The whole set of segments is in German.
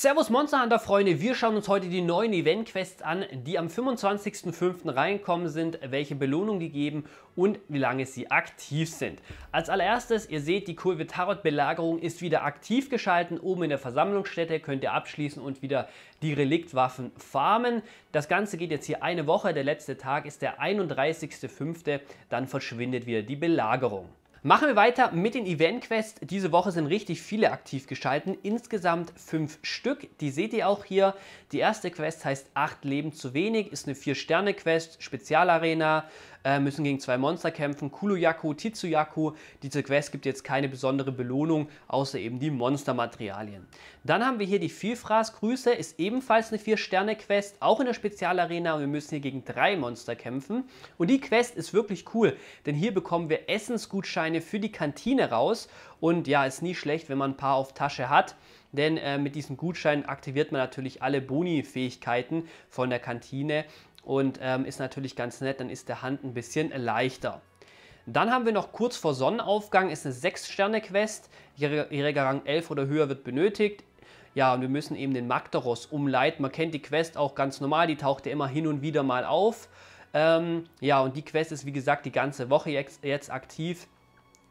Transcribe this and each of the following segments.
Servus Monster Hunter Freunde, wir schauen uns heute die neuen Event Quests an, die am 25.05. reinkommen sind, welche Belohnung die geben und wie lange sie aktiv sind. Als allererstes, ihr seht, die Kurve Tarot Belagerung ist wieder aktiv geschalten. Oben in der Versammlungsstätte könnt ihr abschließen und wieder die Reliktwaffen farmen. Das Ganze geht jetzt hier eine Woche, der letzte Tag ist der 31.05., dann verschwindet wieder die Belagerung. Machen wir weiter mit den Event Quests. Diese Woche sind richtig viele aktiv geschalten, insgesamt fünf Stück. Die seht ihr auch hier. Die erste Quest heißt 8 Leben zu wenig, ist eine 4-Sterne-Quest, Spezialarena, äh, müssen gegen zwei Monster kämpfen, Kuluyaku, Titsuyaku. Diese Quest gibt jetzt keine besondere Belohnung, außer eben die Monstermaterialien. Dann haben wir hier die Vielfraßgrüße, ist ebenfalls eine 4-Sterne-Quest, auch in der Spezialarena und wir müssen hier gegen drei Monster kämpfen. Und die Quest ist wirklich cool, denn hier bekommen wir Essensgutscheine für die Kantine raus und ja, ist nie schlecht, wenn man ein paar auf Tasche hat denn äh, mit diesem Gutschein aktiviert man natürlich alle Boni-Fähigkeiten von der Kantine und ähm, ist natürlich ganz nett, dann ist der Hand ein bisschen leichter. Dann haben wir noch kurz vor Sonnenaufgang, ist eine 6-Sterne-Quest, jähriger Rang 11 oder höher wird benötigt. Ja, und wir müssen eben den Magdaros umleiten. Man kennt die Quest auch ganz normal, die taucht ja immer hin und wieder mal auf. Ähm, ja, und die Quest ist wie gesagt die ganze Woche jetzt, jetzt aktiv.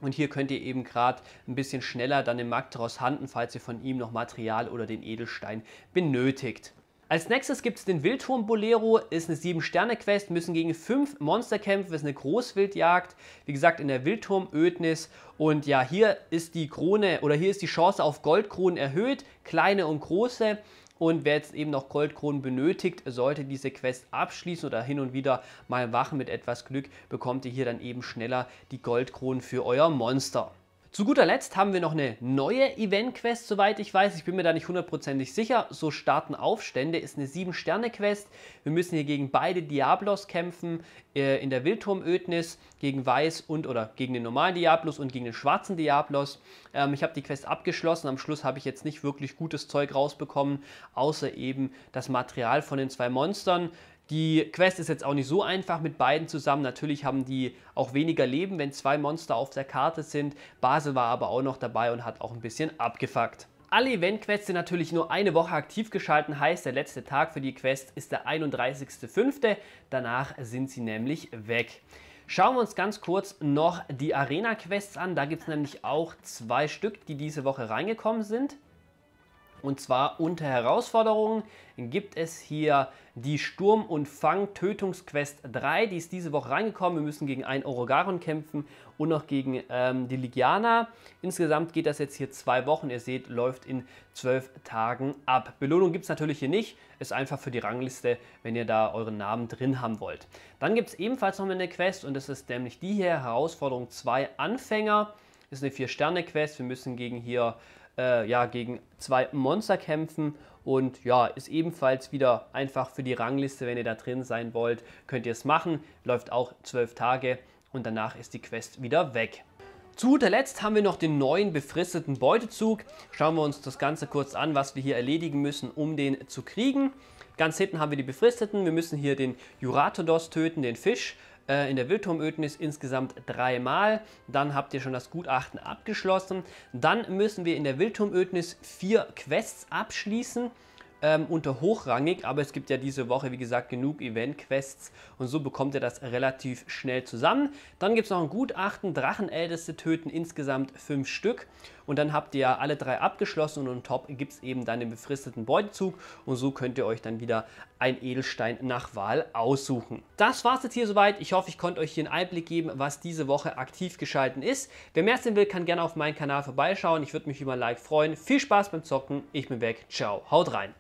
Und hier könnt ihr eben gerade ein bisschen schneller dann den Magdaros handen, falls ihr von ihm noch Material oder den Edelstein benötigt. Als nächstes gibt es den Wildturm-Bolero, ist eine 7-Sterne-Quest, müssen gegen 5 Monster kämpfen, ist eine Großwildjagd, wie gesagt in der Wildturmödnis und ja, hier ist die Krone oder hier ist die Chance auf Goldkronen erhöht, kleine und große und wer jetzt eben noch Goldkronen benötigt, sollte diese Quest abschließen oder hin und wieder mal wachen mit etwas Glück, bekommt ihr hier dann eben schneller die Goldkronen für euer Monster. Zu guter Letzt haben wir noch eine neue Event-Quest, soweit ich weiß. Ich bin mir da nicht hundertprozentig sicher. So starten Aufstände ist eine 7-Sterne-Quest. Wir müssen hier gegen beide Diablos kämpfen, äh, in der Wildturmödnis, gegen Weiß und oder gegen den normalen Diablos und gegen den schwarzen Diablos. Ähm, ich habe die Quest abgeschlossen. Am Schluss habe ich jetzt nicht wirklich gutes Zeug rausbekommen, außer eben das Material von den zwei Monstern. Die Quest ist jetzt auch nicht so einfach mit beiden zusammen. Natürlich haben die auch weniger Leben, wenn zwei Monster auf der Karte sind. Basel war aber auch noch dabei und hat auch ein bisschen abgefuckt. Alle Event-Quests sind natürlich nur eine Woche aktiv geschalten, heißt der letzte Tag für die Quest ist der 31.05. Danach sind sie nämlich weg. Schauen wir uns ganz kurz noch die Arena-Quests an. Da gibt es nämlich auch zwei Stück, die diese Woche reingekommen sind. Und zwar unter Herausforderungen gibt es hier die Sturm- und Fang-Tötungsquest 3. Die ist diese Woche reingekommen. Wir müssen gegen einen Orogaron kämpfen und noch gegen ähm, die Ligiana. Insgesamt geht das jetzt hier zwei Wochen. Ihr seht, läuft in zwölf Tagen ab. Belohnung gibt es natürlich hier nicht. Ist einfach für die Rangliste, wenn ihr da euren Namen drin haben wollt. Dann gibt es ebenfalls noch eine Quest und das ist nämlich die hier, Herausforderung 2 Anfänger. Ist eine 4-Sterne-Quest. Wir müssen gegen hier äh, ja, gegen zwei Monster kämpfen. Und ja, ist ebenfalls wieder einfach für die Rangliste, wenn ihr da drin sein wollt, könnt ihr es machen. Läuft auch zwölf Tage und danach ist die Quest wieder weg. Zu guter Letzt haben wir noch den neuen befristeten Beutezug. Schauen wir uns das Ganze kurz an, was wir hier erledigen müssen, um den zu kriegen. Ganz hinten haben wir die befristeten. Wir müssen hier den Juratodos töten, den Fisch. Äh, in der Wildturmödnis insgesamt dreimal. Dann habt ihr schon das Gutachten abgeschlossen. Dann müssen wir in der Wildturmödnis vier Quests abschließen ähm, unter hochrangig, aber es gibt ja diese Woche, wie gesagt, genug Event-Quests und so bekommt ihr das relativ schnell zusammen. Dann gibt es noch ein Gutachten, Drachenälteste töten insgesamt fünf Stück und dann habt ihr ja alle drei abgeschlossen und on top gibt es eben dann den befristeten Beutezug und so könnt ihr euch dann wieder einen Edelstein nach Wahl aussuchen. Das war's jetzt hier soweit. Ich hoffe, ich konnte euch hier einen Einblick geben, was diese Woche aktiv geschalten ist. Wer mehr sehen will, kann gerne auf meinen Kanal vorbeischauen. Ich würde mich über ein Like freuen. Viel Spaß beim Zocken. Ich bin weg. Ciao. Haut rein.